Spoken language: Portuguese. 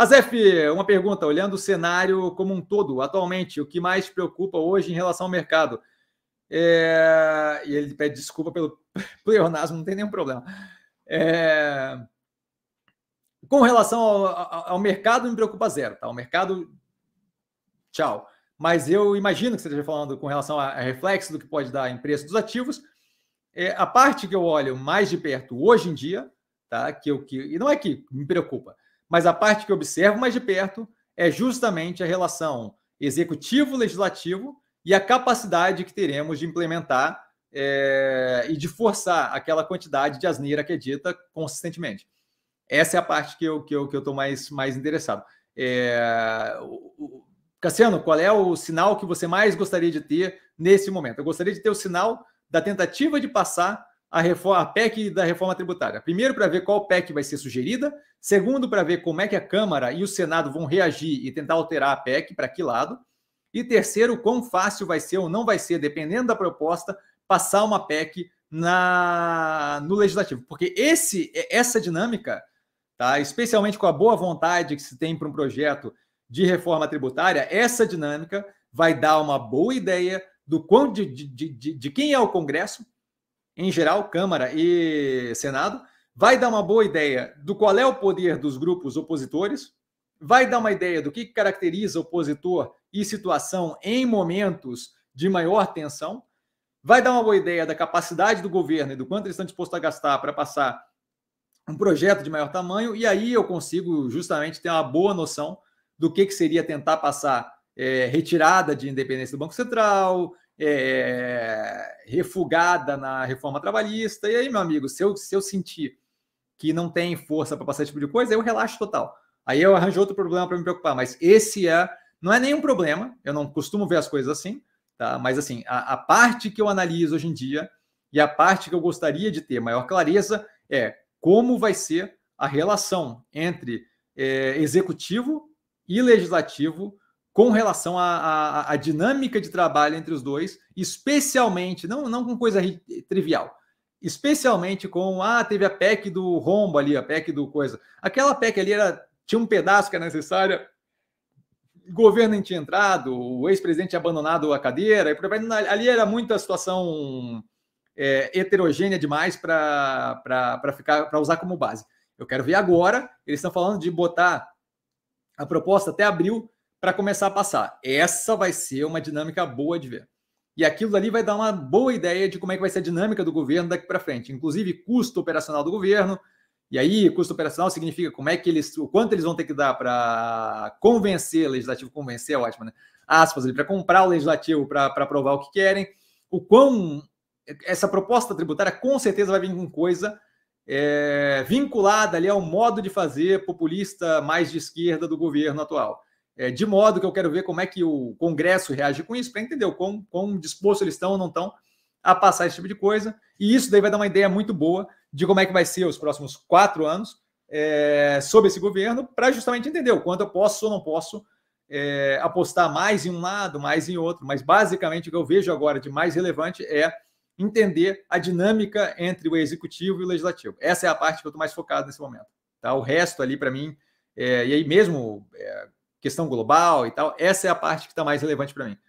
Azef, uma pergunta, olhando o cenário como um todo, atualmente, o que mais preocupa hoje em relação ao mercado? É... E ele pede desculpa pelo pleonasmo, não tem nenhum problema. É... Com relação ao, ao, mercado, me preocupa zero, tá? O mercado, tchau. Mas eu imagino que você esteja falando com relação a, a reflexo do que pode dar em preço dos ativos. É, a parte que eu olho mais de perto hoje em dia, tá? Que eu que e não é que me preocupa, mas a parte que eu observo mais de perto é justamente a relação executivo-legislativo e a capacidade que teremos de implementar é, e de forçar aquela quantidade de asneira que é dita consistentemente. Essa é a parte que eu estou que eu, que eu tô mais, mais interessado. É, Cassiano, qual é o sinal que você mais gostaria de ter nesse momento? Eu gostaria de ter o sinal da tentativa de passar a, reforma, a PEC da reforma tributária. Primeiro, para ver qual PEC vai ser sugerida. Segundo, para ver como é que a Câmara e o Senado vão reagir e tentar alterar a PEC, para que lado. E terceiro, quão fácil vai ser ou não vai ser, dependendo da proposta, passar uma PEC na, no legislativo. Porque esse essa dinâmica, tá? especialmente com a boa vontade que se tem para um projeto de reforma tributária, essa dinâmica vai dar uma boa ideia do quão de, de, de, de quem é o Congresso, em geral, Câmara e Senado, vai dar uma boa ideia do qual é o poder dos grupos opositores, vai dar uma ideia do que caracteriza opositor e situação em momentos de maior tensão, vai dar uma boa ideia da capacidade do governo e do quanto eles estão dispostos a gastar para passar um projeto de maior tamanho, e aí eu consigo justamente ter uma boa noção do que, que seria tentar passar é, retirada de independência do Banco Central, é, refugada na reforma trabalhista. E aí, meu amigo, se eu, se eu sentir que não tem força para passar esse tipo de coisa, eu relaxo total. Aí eu arranjo outro problema para me preocupar. Mas esse é, não é nenhum problema, eu não costumo ver as coisas assim, tá? mas assim, a, a parte que eu analiso hoje em dia e a parte que eu gostaria de ter maior clareza é como vai ser a relação entre é, executivo e legislativo com relação à, dinâmica de trabalho entre os dois, especialmente, não, não com coisa trivial, especialmente com, ah, teve a PEC do rombo ali, a PEC do coisa. Aquela PEC ali era, tinha um pedaço que era necessário, governo tinha entrado, o ex-presidente tinha abandonado a cadeira, e ali era muita situação é, heterogênea demais para ficar para usar como base. Eu quero ver agora, eles estão falando de botar a proposta até abril, para começar a passar. Essa vai ser uma dinâmica boa de ver. E aquilo ali vai dar uma boa ideia de como é que vai ser a dinâmica do governo daqui para frente, inclusive custo operacional do governo. E aí, custo operacional significa como é que eles, o quanto eles vão ter que dar para convencer, o legislativo convencer é ótimo, né? Aspas, para comprar o legislativo para aprovar o que querem. O quão essa proposta tributária com certeza vai vir com coisa é, vinculada ali ao modo de fazer populista mais de esquerda do governo atual é, de modo que eu quero ver como é que o Congresso reage com isso, para entender o quão, quão disposto eles estão ou não estão a passar esse tipo de coisa. E isso daí vai dar uma ideia muito boa de como é que vai ser os próximos quatro anos é, sob esse governo, para justamente entender o quanto eu posso ou não posso é, apostar mais em um lado, mais em outro. Mas basicamente o que eu vejo agora de mais relevante é entender a dinâmica entre o executivo e o legislativo. Essa é a parte que eu estou mais focado nesse momento. Tá? O resto ali, para mim, é, e aí mesmo é, questão global e tal. Essa é a parte que está mais relevante para mim.